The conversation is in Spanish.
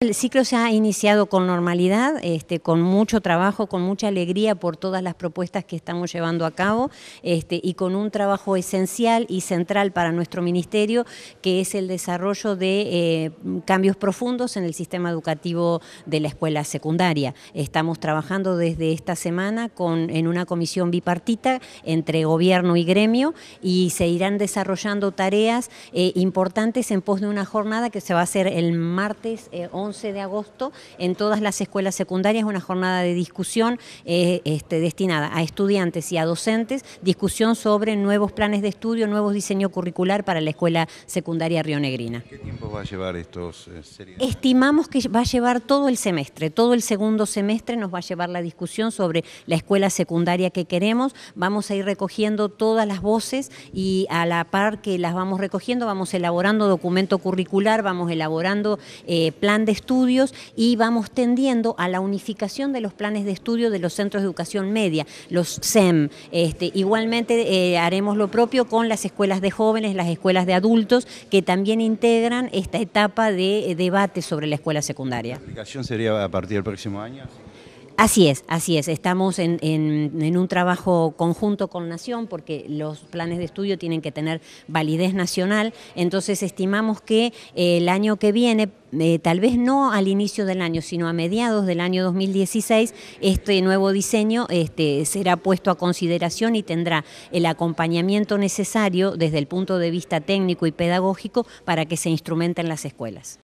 El ciclo se ha iniciado con normalidad, este, con mucho trabajo, con mucha alegría por todas las propuestas que estamos llevando a cabo este, y con un trabajo esencial y central para nuestro ministerio, que es el desarrollo de eh, cambios profundos en el sistema educativo de la escuela secundaria. Estamos trabajando desde esta semana en una comisión bipartita entre gobierno y gremio y se irán desarrollando tareas eh, importantes en pos de una jornada que se va a hacer el martes 11 eh, 11 de agosto en todas las escuelas secundarias una jornada de discusión eh, este, destinada a estudiantes y a docentes, discusión sobre nuevos planes de estudio, nuevos diseño curricular para la escuela secundaria rionegrina. ¿Qué tiempo va a llevar estos eh, Estimamos que va a llevar todo el semestre, todo el segundo semestre nos va a llevar la discusión sobre la escuela secundaria que queremos, vamos a ir recogiendo todas las voces y a la par que las vamos recogiendo vamos elaborando documento curricular, vamos elaborando eh, plan de estudios y vamos tendiendo a la unificación de los planes de estudio de los centros de educación media, los SEM. Este, igualmente eh, haremos lo propio con las escuelas de jóvenes, las escuelas de adultos, que también integran esta etapa de eh, debate sobre la escuela secundaria. ¿La aplicación sería a partir del próximo año? Así es, así es. Estamos en, un trabajo conjunto con Nación porque los planes de estudio tienen que tener validez nacional, entonces estimamos que eh, el año que viene, eh, tal vez no al inicio del año, sino a mediados del año 2016, este nuevo diseño este, será puesto a consideración y tendrá el acompañamiento necesario desde el punto de vista técnico y pedagógico para que se instrumenten las escuelas.